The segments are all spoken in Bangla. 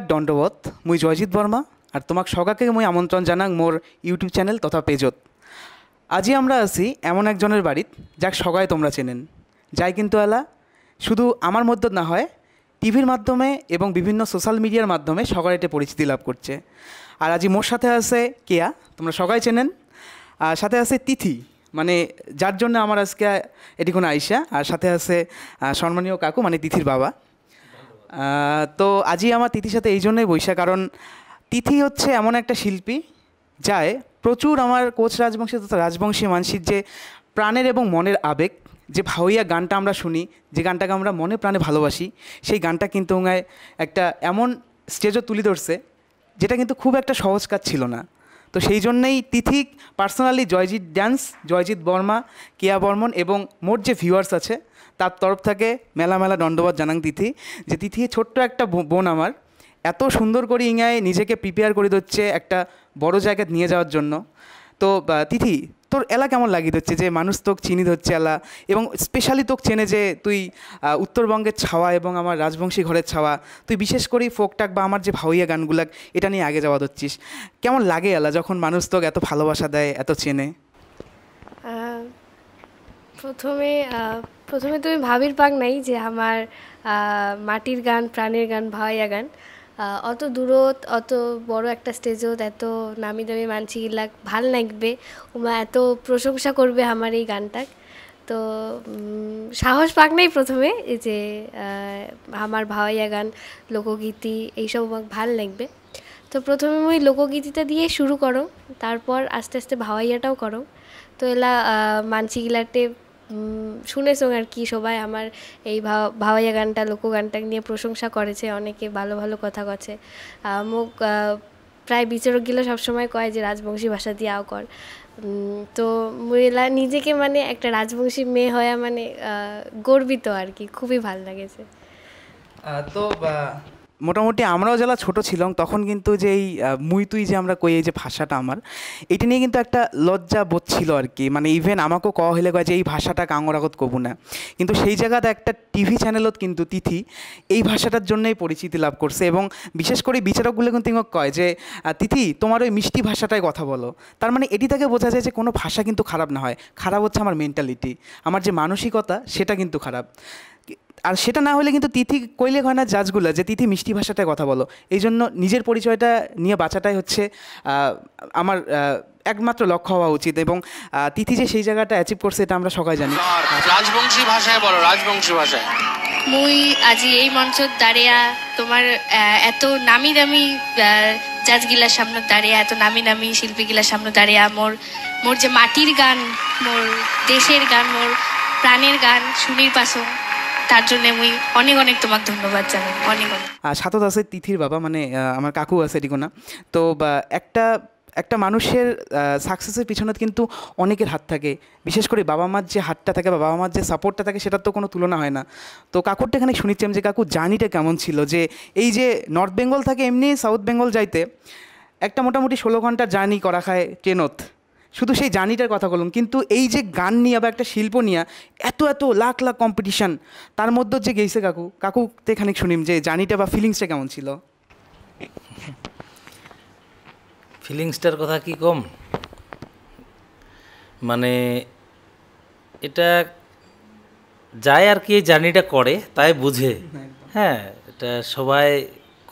নমস্কার দণ্ডবত মুই জয়জিৎ বর্মা আর তোমাক সগাকে মুই আমন্ত্রণ জানাং মোর ইউটিউব চ্যানেল তথা পেজত আজই আমরা আছি এমন একজনের বাড়িত যাক সগায় তোমরা চেনেন যাই কিন্তু এলা শুধু আমার মধ্য না হয় টিভির মাধ্যমে এবং বিভিন্ন সোশ্যাল মিডিয়ার মাধ্যমে সগায় এটা পরিচিতি লাভ করছে আর আজি মোর সাথে আছে কেয়া তোমরা সগাই চেনেন আর সাথে আছে তিথি মানে যার জন্য আমার আজকে এটি কোনো আইসা আর সাথে আছে সম্মানীয় কাকু মানে তিথির বাবা তো আজই আমার তিথির সাথে এই জন্যই বইসা কারণ তিথি হচ্ছে এমন একটা শিল্পী যায় প্রচুর আমার কোচ রাজবংশী তথা রাজবংশী মানসির যে প্রাণের এবং মনের আবেগ যে ভাওয়াইয়া গানটা আমরা শুনি যে গানটাকে আমরা মনে প্রাণে ভালোবাসি সেই গানটা কিন্তু একটা এমন স্টেজও তুলে ধরছে যেটা কিন্তু খুব একটা সহজ কাজ ছিল না তো সেই জন্যেই তিথি পার্সোনালি জয়জিৎ ড্যান্স জয়জিৎ বর্মা কিয়া বর্মন এবং মোট যে ভিউয়ার্স আছে তার তরফ থেকে মেলা মেলা দণ্ডবাদ জানাং তিথি যে তিথি ছোট্ট একটা বোন আমার এত সুন্দর করে ইঙায় নিজেকে প্রিপেয়ার করে দিচ্ছে একটা বড় জায়গায় নিয়ে যাওয়ার জন্য তো তিথি তোর এলা কেমন লাগিয়ে দিচ্ছে যে মানুষ তোক চিনি ধরছে এলা এবং স্পেশালি তোক চেনে যে তুই উত্তরবঙ্গের ছাওয়া এবং আমার রাজবংশী ঘরের ছাওয়া তুই বিশেষ করে ফোকটাক বা আমার যে ভাউইয়া গানগুলাক এটা নিয়ে আগে যাওয়া ধরছিস কেমন লাগে এলা যখন মানুষ তোকে এত ভালোবাসা দেয় এত চেনে প্রথমে প্রথমে তুমি ভাবির পাক নাই যে আমার মাটির গান প্রাণের গান ভাওয়াইয়া গান অত দূরত অত বড় একটা স্টেজত এত নামি দামি মানছি লাগ ভাল লাগবে ওমা এত প্রশংসা করবে আমার এই গানটা তো সাহস পাক নাই প্রথমে যে আমার ভাওয়াইয়া গান লোকগীতি এইসব আমাকে ভাল লাগবে তো প্রথমে ওই লোকগীতিটা দিয়ে শুরু করো তারপর আস্তে আস্তে ভাওয়াইয়াটাও করো তো এলা মানসিগিলাটে শুনেছ আর কি সবাই আমার এই ভাওয়াইয়া গানটা লোকগানটা নিয়ে প্রশংসা করেছে অনেকে ভালো ভালো কথা কছে মুখ প্রায় সব সবসময় কয় যে রাজবংশী ভাষা দিয়ে আও কর তো মহিলা নিজেকে মানে একটা রাজবংশী মেয়ে হয়ে মানে গর্বিত আর কি খুবই ভাল লাগেছে তো মোটামুটি আমরাও যারা ছোট ছিলাম তখন কিন্তু যে এই মুই তুই যে আমরা কই এই যে ভাষাটা আমার এটা নিয়ে কিন্তু একটা লজ্জা বোধ ছিল আর কি মানে ইভেন আমাকেও ক হলে কয় যে এই ভাষাটা কাঙরাগত কবু না কিন্তু সেই জায়গাতে একটা টিভি চ্যানেলত কিন্তু তিথি এই ভাষাটার জন্যই পরিচিতি লাভ করছে এবং বিশেষ করে বিচারকগুলো কিন্তু কয় যে তিথি তোমার ওই মিষ্টি ভাষাটায় কথা বলো তার মানে এটি থেকে বোঝা যায় যে কোনো ভাষা কিন্তু খারাপ না হয় খারাপ হচ্ছে আমার মেন্টালিটি আমার যে মানসিকতা সেটা কিন্তু খারাপ আর সেটা না হলে কিন্তু তিথি কইলে হয় না জাজগুলা যে তিথি মিষ্টি ভাষাতে কথা বলো এই জন্য নিজের পরিচয়টা নিয়ে বাঁচাটাই হচ্ছে আমার একমাত্র লক্ষ্য হওয়া উচিত এবং তিথি যে সেই জায়গাটা অ্যাচিভ করছে এটা আমরা সবাই জানি রাজবংশী ভাষায় বলো রাজবংশী ভাষায় মুই আজি এই মঞ্চত দাঁড়িয়া তোমার এত নামি দামি জাজগিলার সামনে দাঁড়িয়া এত নামি নামি শিল্পীগিলার সামনে দাঁড়িয়া মোর মোর যে মাটির গান মোর দেশের গান মোর প্রাণের গান শুনির পাশো তার জন্য আমি অনেক অনেক তোমাকে ধন্যবাদ জানাই অনেক অনেক সাতত আছে তিথির বাবা মানে আমার কাকু আছে রিকোনা তো একটা একটা মানুষের সাকসেসের পিছনে কিন্তু অনেকের হাত থাকে বিশেষ করে বাবা মার যে হাতটা থাকে বা বাবা মার যে সাপোর্টটা থাকে সেটার তো কোনো তুলনা হয় না তো কাকুরটা এখানে শুনেছিলাম যে কাকু জার্নিটা কেমন ছিল যে এই যে নর্থ বেঙ্গল থাকে এমনি সাউথ বেঙ্গল যাইতে একটা মোটামুটি ষোলো ঘন্টা জার্নি করা খায় ট্রেনত শুধু সেই জার্নিটার কথা বললাম কিন্তু এই যে গান নিয়ে বা একটা শিল্প নিয়ে এত এত লাখ লাখ কম্পিটিশান তার মধ্যে যে গেছে কাকু কাকু এখানে শুনিম যে জার্নিটা বা ফিলিংসটা কেমন ছিল ফিলিংসটার কথা কি কম মানে এটা যায় আর কি জার্নিটা করে তাই বুঝে হ্যাঁ এটা সবাই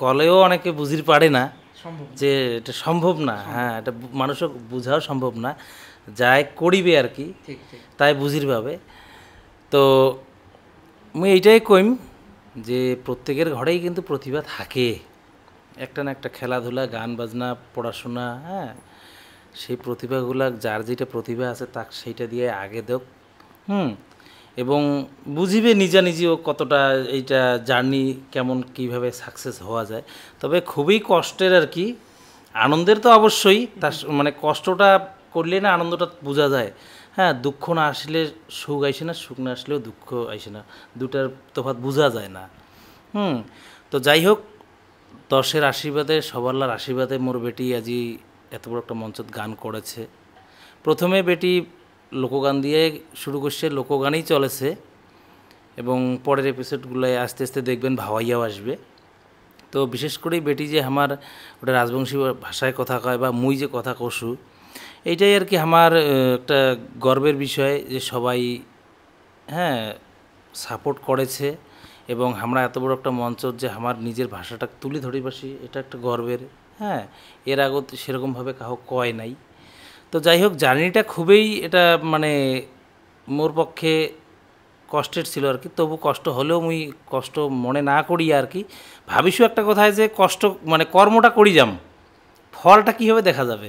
কলেও অনেকে বুঝির পারে না যে এটা সম্ভব না হ্যাঁ এটা মানুষও বোঝাও সম্ভব না যাই করিবে আর কি তাই বুঝির ভাবে তো আমি এইটাই কইম যে প্রত্যেকের ঘরেই কিন্তু প্রতিভা থাকে একটা না একটা খেলাধুলা গান বাজনা পড়াশোনা হ্যাঁ সেই প্রতিভাগুলা যার যেটা প্রতিভা আছে তাক সেইটা দিয়ে আগে দেব হুম এবং বুঝিবে নিজা নিজেও কতটা এইটা জার্নি কেমন কিভাবে সাকসেস হওয়া যায় তবে খুবই কষ্টের আর কি আনন্দের তো অবশ্যই তার মানে কষ্টটা করলে না আনন্দটা বোঝা যায় হ্যাঁ দুঃখ না আসলে সুখ আইসে না সুখ না আসলেও দুঃখ আইসে না দুটার তফাৎ বোঝা যায় না হুম তো যাই হোক দশের আশীর্বাদে সবাল্লার আশীর্বাদে মোর বেটি আজি এত বড় একটা মঞ্চত গান করেছে প্রথমে বেটি লোকগান দিয়ে শুরু করছে লোকগানই চলেছে এবং পরের এপিসোডগুলোয় আস্তে আস্তে দেখবেন ভাওয়াইয়াও আসবে তো বিশেষ করে বেটি যে আমার ওটা রাজবংশী ভাষায় কথা কয় বা মুই যে কথা কষু এইটাই আর কি আমার একটা গর্বের বিষয় যে সবাই হ্যাঁ সাপোর্ট করেছে এবং আমরা এত বড় একটা মঞ্চ যে আমার নিজের ভাষাটা তুলে ধরি পাশি এটা একটা গর্বের হ্যাঁ এর আগত সেরকমভাবে কাহো কয় নাই তো যাই হোক জার্নিটা খুবই এটা মানে মোর পক্ষে কষ্টের ছিল আর কি তবু কষ্ট হলেও মুই কষ্ট মনে না করি আর কি ভাবিসু একটা কথায় যে কষ্ট মানে কর্মটা করি যাম ফলটা কীভাবে হবে দেখা যাবে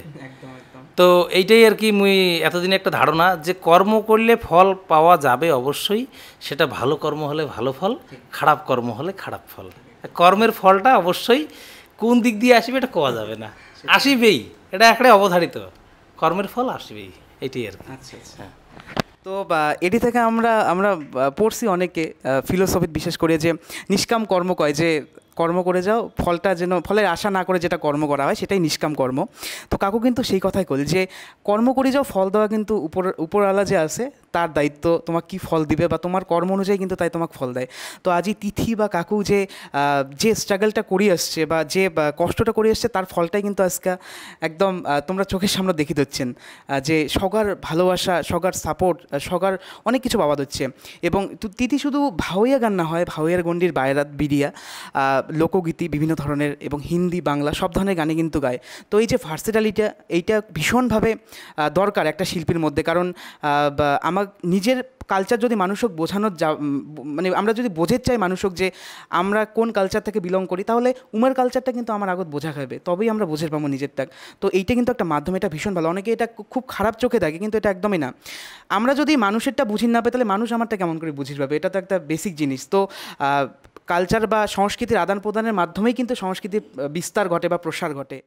তো এইটাই আর কি মুই এতদিন একটা ধারণা যে কর্ম করলে ফল পাওয়া যাবে অবশ্যই সেটা ভালো কর্ম হলে ভালো ফল খারাপ কর্ম হলে খারাপ ফল কর্মের ফলটা অবশ্যই কোন দিক দিয়ে আসবে এটা কোয়া যাবে না আসিবেই এটা একটাই অবধারিত কর্মের ফল আসবেই এটি আর আচ্ছা আচ্ছা তো এটি থেকে আমরা আমরা পড়ছি অনেকে ফিলোসফি বিশেষ করে যে নিষ্কাম কর্ম কয় যে কর্ম করে যাও ফলটা যেন ফলের আশা না করে যেটা কর্ম করা হয় সেটাই নিষ্কাম কর্ম তো কাকু কিন্তু সেই কথাই কল যে কর্ম করে যাও ফল দেওয়া কিন্তু উপর উপরওয়ালা যে আছে তার দায়িত্ব তোমার কি ফল দিবে বা তোমার কর্ম অনুযায়ী কিন্তু তাই তোমাকে ফল দেয় তো আজই তিথি বা কাকু যে যে স্ট্রাগলটা করে আসছে বা যে কষ্টটা করে আসছে তার ফলটাই কিন্তু আজকে একদম তোমরা চোখের সামনে দেখি দিচ্ছেন যে সগার ভালোবাসা সগার সাপোর্ট সগার অনেক কিছু পাওয়া হচ্ছে এবং তিথি শুধু ভাওয়াইয়া গান না হয় ভাওয়াইয়ার গণ্ডির বাইরাত বিড়িয়া লোকগীতি বিভিন্ন ধরনের এবং হিন্দি বাংলা সব ধরনের গানে কিন্তু গায় তো এই যে ভার্সিটালিটা এইটা ভীষণভাবে দরকার একটা শিল্পীর মধ্যে কারণ আমার নিজের কালচার যদি মানুষক বোঝানোর যা মানে আমরা যদি বোঝের চাই মানুষক যে আমরা কোন কালচার থেকে বিলং করি তাহলে উমার কালচারটা কিন্তু আমার আগত বোঝা খাবে তবেই আমরা বোঝে পাবো নিজেরটা তো এইটা কিন্তু একটা মাধ্যম এটা ভীষণ ভালো অনেকে এটা খুব খারাপ চোখে থাকে কিন্তু এটা একদমই না আমরা যদি মানুষেরটা বুঝি না পাই তাহলে মানুষ আমারটা কেমন করে বুঝিস পাবে এটা তো একটা বেসিক জিনিস তো কালচার বা সংস্কৃতির আদান প্রদানের মাধ্যমেই কিন্তু সংস্কৃতির বিস্তার ঘটে বা প্রসার ঘটে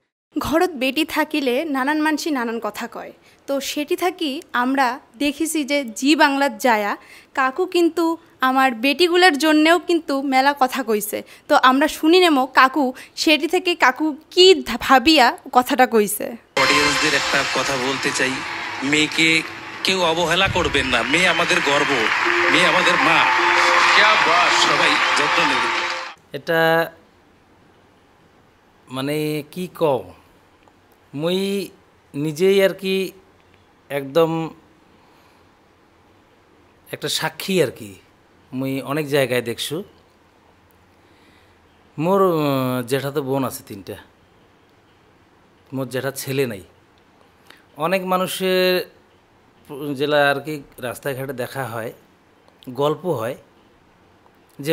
ঘরত বেটি থাকিলে নানান মানসি নানান কথা কয় তো সেটি থাকি আমরা দেখিছি যে জি বাংলার যায়া কাকু কিন্তু আমার বেটিগুলার জন্যেও কিন্তু মেলা কথা কইছে তো আমরা শুনি নেমো কাকু সেটি থেকে কাকু কি ভাবিয়া কথাটা কইছে অডিয়েন্সদের একটা কথা বলতে চাই মেয়েকে কেউ অবহেলা করবেন না মেয়ে আমাদের গর্ব মেয়ে আমাদের মা এটা মানে কি ক মুই নিজেই আর কি একদম একটা সাক্ষী আর কি মুই অনেক জায়গায় দেখছু মোর তো বোন আছে তিনটা মোর জেঠা ছেলে নাই অনেক মানুষের জেলা আর কি রাস্তাঘাটে দেখা হয় গল্প হয় যে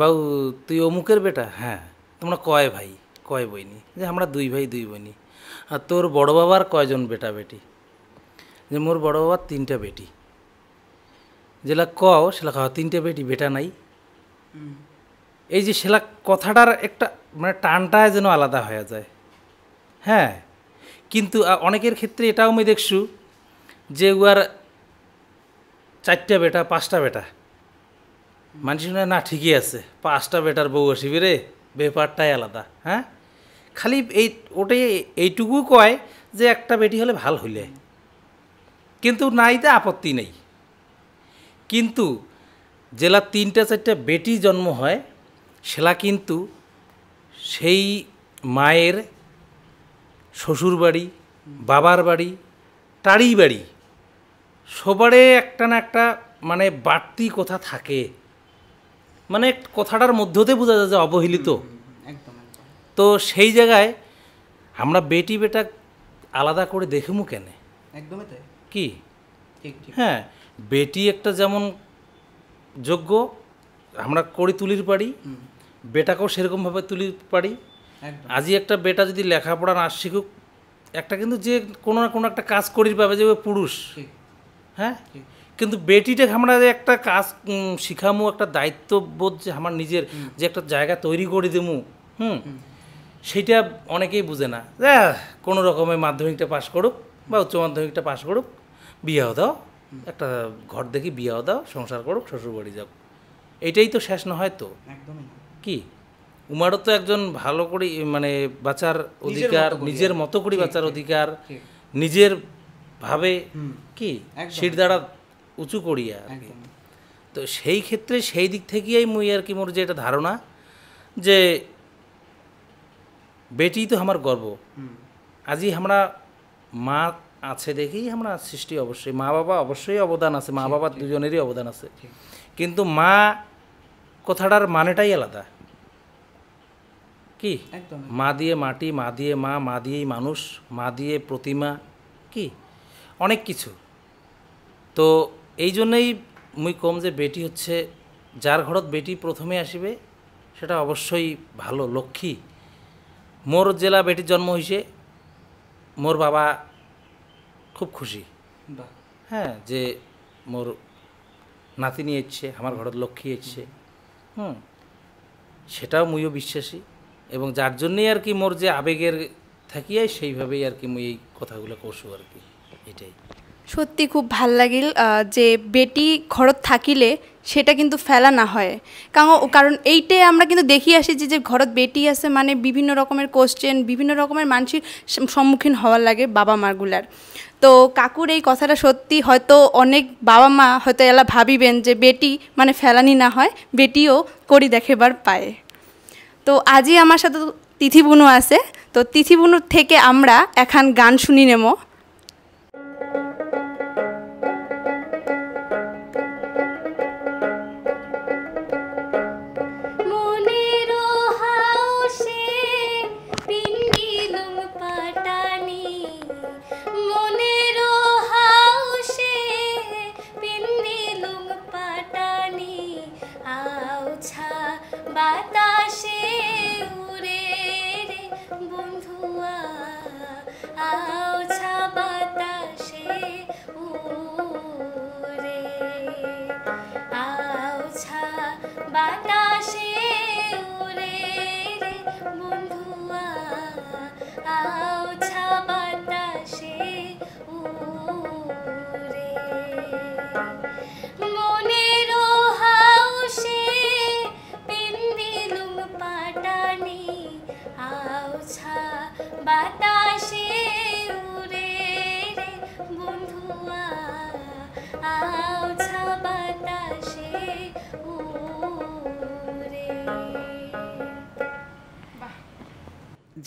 বাবু তুই অমুকের বেটা হ্যাঁ তোমরা কয় ভাই কয় বইনি যে আমরা দুই ভাই দুই বইনি আর তোর বড় বাবার কয়জন বেটা বেটি যে মোর বড় বাবার তিনটা বেটি যেলা কও সেলা খাওয়া তিনটে বেটি বেটা নাই এই যে সেলা কথাটার একটা মানে টানটায় যেন আলাদা হয়ে যায় হ্যাঁ কিন্তু অনেকের ক্ষেত্রে এটাও আমি দেখছু যে উয়ার চারটা বেটা পাঁচটা বেটা মানুষ না ঠিকই আছে পাঁচটা বেটার বউ আসিবি রে ব্যাপারটাই আলাদা হ্যাঁ খালি এই ওটাই এইটুকু কয় যে একটা বেটি হলে ভাল হইলে কিন্তু নাই তো আপত্তি নেই কিন্তু জেলা তিনটা চারটা বেটি জন্ম হয় সেলা কিন্তু সেই মায়ের শ্বশুর বাড়ি বাবার বাড়ি তারই বাড়ি সবারে একটা না একটা মানে বাড়তি কথা থাকে মানে কথাটার মধ্যতে বোঝা যায় যে অবহেলিত তো সেই জায়গায় আমরা বেটি বেটা আলাদা করে দেখেমু কেন একদমই তাই কি হ্যাঁ বেটি একটা যেমন যোগ্য আমরা করি তুলির পারি বেটাকেও সেরকমভাবে তুলির পারি আজই একটা বেটা যদি লেখাপড়া না শিখুক একটা কিন্তু যে কোনো না কোনো একটা কাজ করির পাবে যে পুরুষ হ্যাঁ কিন্তু বেটিটা আমরা একটা কাজ শিখামু একটা দায়িত্ববোধ যে আমার নিজের যে একটা জায়গা তৈরি করে দেবো হুম সেটা অনেকেই বুঝে না কোনো রকমে মাধ্যমিকটা পাশ করুক বা উচ্চ মাধ্যমিকটা পাশ করুক বিয়েও দাও একটা ঘর দেখি বিয়েও দাও সংসার করুক শ্বশুরবাড়ি যাও এটাই তো শেষ না হয় তো কি উমারও তো একজন ভালো করে মানে বাঁচার অধিকার নিজের মতো করে বাঁচার অধিকার নিজের ভাবে কি সিট দ্বারা উঁচু করিয়া আর কি তো সেই ক্ষেত্রে সেই দিক থেকেই মুই আর কি মোর যে এটা ধারণা যে বেটি তো আমার গর্ব আজি আমরা মা আছে দেখেই আমরা সৃষ্টি অবশ্যই মা বাবা অবশ্যই অবদান আছে মা বাবা দুজনেরই অবদান আছে কিন্তু মা কথাটার মানেটাই আলাদা কি মা দিয়ে মাটি মা দিয়ে মা মা দিয়েই মানুষ মা দিয়ে প্রতিমা কি অনেক কিছু তো এই জন্যই মুই কম যে বেটি হচ্ছে যার ঘরত বেটি প্রথমে আসিবে সেটা অবশ্যই ভালো লক্ষ্মী মোর জেলা বেটির জন্ম হয়েছে মোর বাবা খুব খুশি হ্যাঁ যে মোর নাতিনি এসছে আমার ঘরত লক্ষ্মী এসছে হুম সেটাও মুইও বিশ্বাসী এবং যার জন্যই আর কি মোর যে আবেগের থাকিয়াই সেইভাবেই আর কি মুই এই কথাগুলো কৌশু আর কি এটাই সত্যি খুব ভাল লাগিল যে বেটি ঘরত থাকিলে সেটা কিন্তু ফেলা না হয় কারণ কারণ এইটাই আমরা কিন্তু দেখি আসি যে যে ঘরত বেটি আছে মানে বিভিন্ন রকমের কোশ্চেন বিভিন্ন রকমের মানুষের সম্মুখীন হওয়ার লাগে বাবা মাগুলার তো কাকুর এই কথাটা সত্যি হয়তো অনেক বাবা মা হয়তো এলা ভাবিবেন যে বেটি মানে ফেলানি না হয় বেটিও করি দেখেবার পায় তো আজই আমার সাথে তিথি বুনু আছে তো তিথি থেকে আমরা এখন গান শুনি নেবো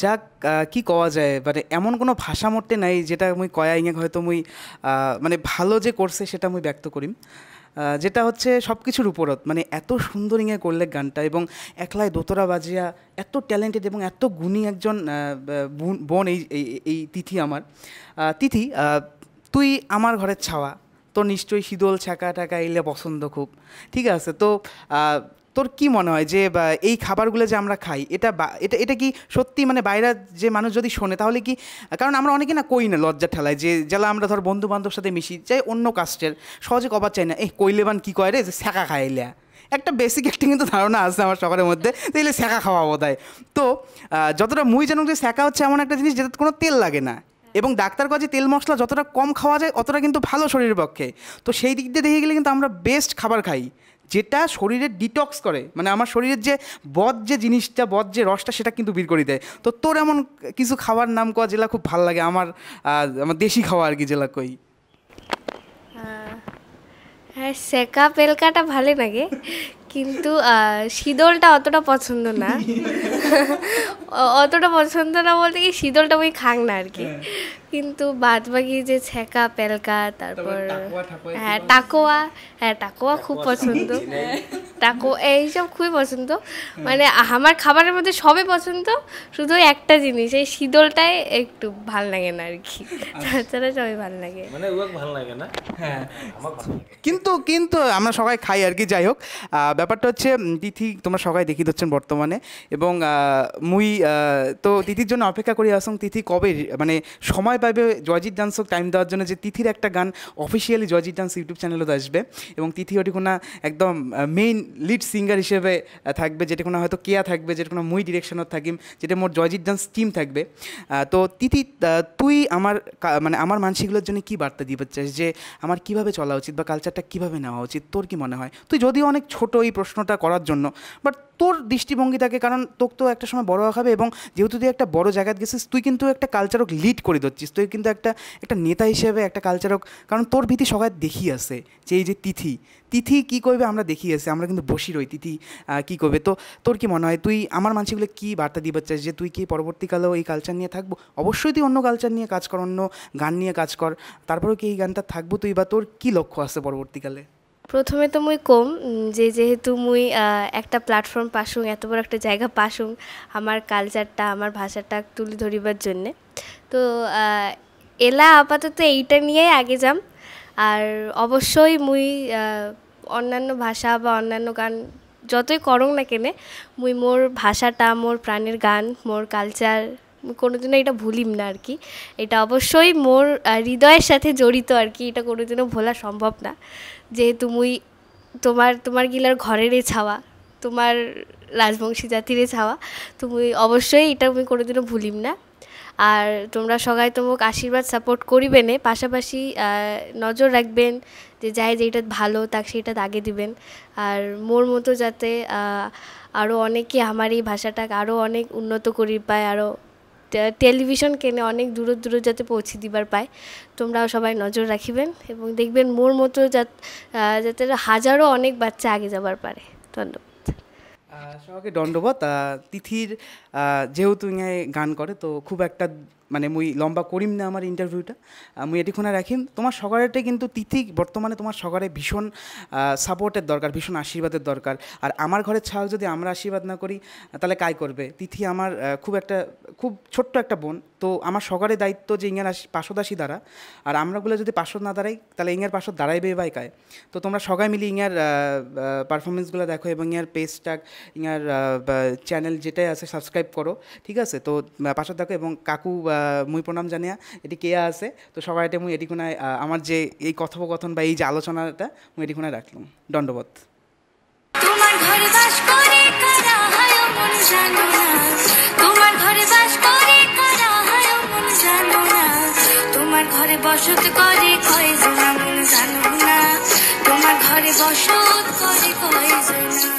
যা যাক কি কওয়া যায় মানে এমন কোনো ভাষা মরতে নাই যেটা মুই কয়া ইঙে হয়তো মুই মানে ভালো যে করছে সেটা মুই ব্যক্ত করিম যেটা হচ্ছে সব কিছুর উপরত মানে এত সুন্দরিংয়ে করলে গানটা এবং একলায় দোতরা বাজিয়া এত ট্যালেন্টেড এবং এত গুণী একজন বোন এই এই তিথি আমার তিথি তুই আমার ঘরের ছাওয়া তো নিশ্চয়ই শীতল ছাকা টাকা এলে পছন্দ খুব ঠিক আছে তো তোর কি মনে হয় যে এই খাবারগুলো যে আমরা খাই এটা এটা এটা কি সত্যি মানে বাইরের যে মানুষ যদি শোনে তাহলে কি কারণ আমরা অনেকে না কই না লজ্জা ঠেলায় যে যারা আমরা ধর বন্ধু বান্ধব সাথে মিশি যাই অন্য কাস্টের সহজে কবার চাই না এ কইলেবান কী কয় রে যে খাই খাইলে একটা বেসিক একটা কিন্তু ধারণা আছে আমার সকালের মধ্যে তাইলে শেখা খাওয়া বোধ তো যতটা মুই জানুক যে শেখা হচ্ছে এমন একটা জিনিস যেটাতে কোনো তেল লাগে না এবং ডাক্তার কাজে তেল মশলা যতটা কম খাওয়া যায় অতটা কিন্তু ভালো শরীরের পক্ষে তো সেই দিক দিয়ে দেখে গেলে কিন্তু আমরা বেস্ট খাবার খাই যেটা শরীরের ডিটক্স করে মানে আমার শরীরের যে বধ যে জিনিসটা বধ যে রসটা সেটা কিন্তু বের করে দেয় তো তোর এমন কিছু খাবার নাম কোয়া যেগুলো খুব ভালো লাগে আমার আমার দেশি খাওয়া আর কি যেগুলো কই হ্যাঁ সেকা পেলকাটা ভালো লাগে কিন্তু শীতলটা অতটা পছন্দ না অতটা পছন্দ না বলতে কি শীতলটা ওই খাং না আর কি হ্যাঁ। কিন্তু বাদ বাকি যে ছ্যাঁকা পেলকা তারপর হ্যাঁ টাকোয়া হ্যাঁ টাকোয়া খুব পছন্দ টাকো এইসব খুবই পছন্দ হ্যাঁ। মানে আমার খাবারের মধ্যে সবই পছন্দ শুধু একটা জিনিস এই শীতলটাই একটু ভাল লাগে না আর কি আচ্ছা। তাছাড়া সবই ভাল লাগে মানে ভাল লাগে না হ্যাঁ কিন্তু কিন্তু আমরা সবাই খাই আর কি যাই হোক ব্যাপারটা হচ্ছে তিথি তোমরা সবাই দেখি হচ্ছেন বর্তমানে এবং মুই তো তিথির জন্য অপেক্ষা করি আসং তিথি কবে মানে সময় পাবে জয়জিৎ হোক টাইম দেওয়ার জন্য যে তিথির একটা গান অফিসিয়ালি জয়জিৎ ডান্স ইউটিউব চ্যানেলেও আসবে এবং তিথি ওটি কোনো একদম মেইন লিড সিঙ্গার হিসেবে থাকবে যেটা কোনো হয়তো কেয়া থাকবে যেটা কোনো মুই ডিরেকশনত থাকিম যেটা মোর জয়জিৎ ডান্স টিম থাকবে তো তিথি তুই আমার মানে আমার মানসিকগুলোর জন্য কি বার্তা দিতে চাস যে আমার কিভাবে চলা উচিত বা কালচারটা কিভাবে নেওয়া উচিত তোর কি মনে হয় তুই যদিও অনেক ছোটোই এই প্রশ্নটা করার জন্য বাট তোর দৃষ্টিভঙ্গি থাকে কারণ তোকে তো একটা সময় বড় হবে এবং যেহেতু তুই একটা বড় জায়গায় গেছিস তুই কিন্তু একটা কালচারক লিড করে দিচ্ছিস তুই কিন্তু একটা একটা নেতা হিসেবে একটা কালচারক কারণ তোর ভীতি সবাই দেখি আছে যে এই যে তিথি তিথি কি করবে আমরা দেখি আছে আমরা কিন্তু বসি রই তিথি কি করবে তো তোর কি মনে হয় তুই আমার মানুষগুলো কি বার্তা দিবার চাস যে তুই কি পরবর্তীকালেও এই কালচার নিয়ে থাকবো অবশ্যই তুই অন্য কালচার নিয়ে কাজ কর অন্য গান নিয়ে কাজ কর তারপরেও কি এই গানটা থাকবো তুই বা তোর কি লক্ষ্য আছে পরবর্তীকালে প্রথমে তো মুই কম যে যেহেতু মুই একটা প্ল্যাটফর্ম পাশুং এত বড় একটা জায়গা পাশুং আমার কালচারটা আমার ভাষাটা তুলে ধরিবার জন্যে তো এলা আপাতত এইটা নিয়েই আগে যাম আর অবশ্যই মুই অন্যান্য ভাষা বা অন্যান্য গান যতই করং না কেনে মুই মোর ভাষাটা মোর প্রাণের গান মোর কালচার কোনোদিনও এটা ভুলিম না আর কি এটা অবশ্যই মোর হৃদয়ের সাথে জড়িত আর কি এটা কোনোদিনও ভোলা সম্ভব না যে তুমি তোমার তোমার গিলার ঘরেরে ছাওয়া তোমার রাজবংশী জাতিরে ছাওয়া তুমি অবশ্যই এটা আমি কোনোদিনও ভুলিম না আর তোমরা সবাই তোমাকে আশীর্বাদ সাপোর্ট নে পাশাপাশি নজর রাখবেন যে যাই যেটা ভালো তাক সেটা আগে দিবেন আর মোর মতো যাতে আরও অনেকে আমার এই ভাষাটাকে আরও অনেক উন্নত করি পায় আরও টেলিভিশন কেনে অনেক দূর দূর যাতে পৌঁছে দিবার পায় তোমরাও সবাই নজর রাখিবেন এবং দেখবেন মোর মতো যাতে হাজারো অনেক বাচ্চা আগে যাবার পারে ধন্যবাদ সবাইকে দণ্ডবত তিথির যেহেতু গান করে তো খুব একটা মানে মুই লম্বা করিম না আমার ইন্টারভিউটা মুই এটিক্ষণে রাখিম তোমার সগারেটে কিন্তু তিথি বর্তমানে তোমার সগারে ভীষণ সাপোর্টের দরকার ভীষণ আশীর্বাদের দরকার আর আমার ঘরের ছাও যদি আমরা আশীর্বাদ না করি তাহলে কাই করবে তিথি আমার খুব একটা খুব ছোট্ট একটা বোন তো আমার সগারে দায়িত্ব যে ইঙ্গার পাশদাসী দ্বারা আর আমরাগুলো যদি পাশদ না দাঁড়াই তাহলে ইঙ্গার পাশদ দাঁড়াইবে বাই কায় তো তোমরা সবাই মিলে ইঙ্গার পারফরমেন্সগুলো দেখো এবং ইয়ার পেজটাক ইঙ্গার চ্যানেল যেটাই আছে সাবস্ক্রাইব করো ঠিক আছে তো পাশদ দেখো এবং কাকু মুই প্রণাম জানিয়া এটি কেয়া আছে তো সবাইটা মুই এটি আমার যে এই কথোপকথন বা এই যে আলোচনাটা মুই এটি রাখলাম দণ্ডবোধ বসত করে কয় জানো না তোমার ঘরে বসত করে কয়